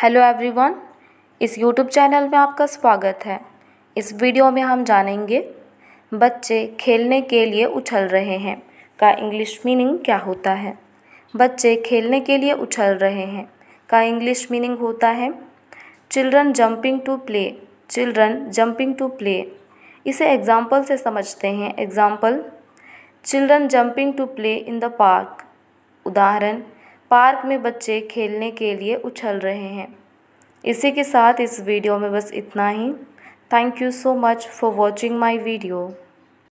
hello everyone इस YouTube channel में आपका स्वागत है इस वीडियो में हम जानेंगे बच्चे खेलने के लिए उछल रहे हैं का इंग्लिश मीनिंग क्या होता है बच्चे खेलने के लिए उछल रहे हैं का इंग्लिश मीनिंग होता है children jumping to play children jumping to play इसे एग्जाम्पल से समझते हैं example children jumping to play in the park उदाहरण पार्क में बच्चे खेलने के लिए उछल रहे हैं इसी के साथ इस वीडियो में बस इतना ही thank you so much for watching my video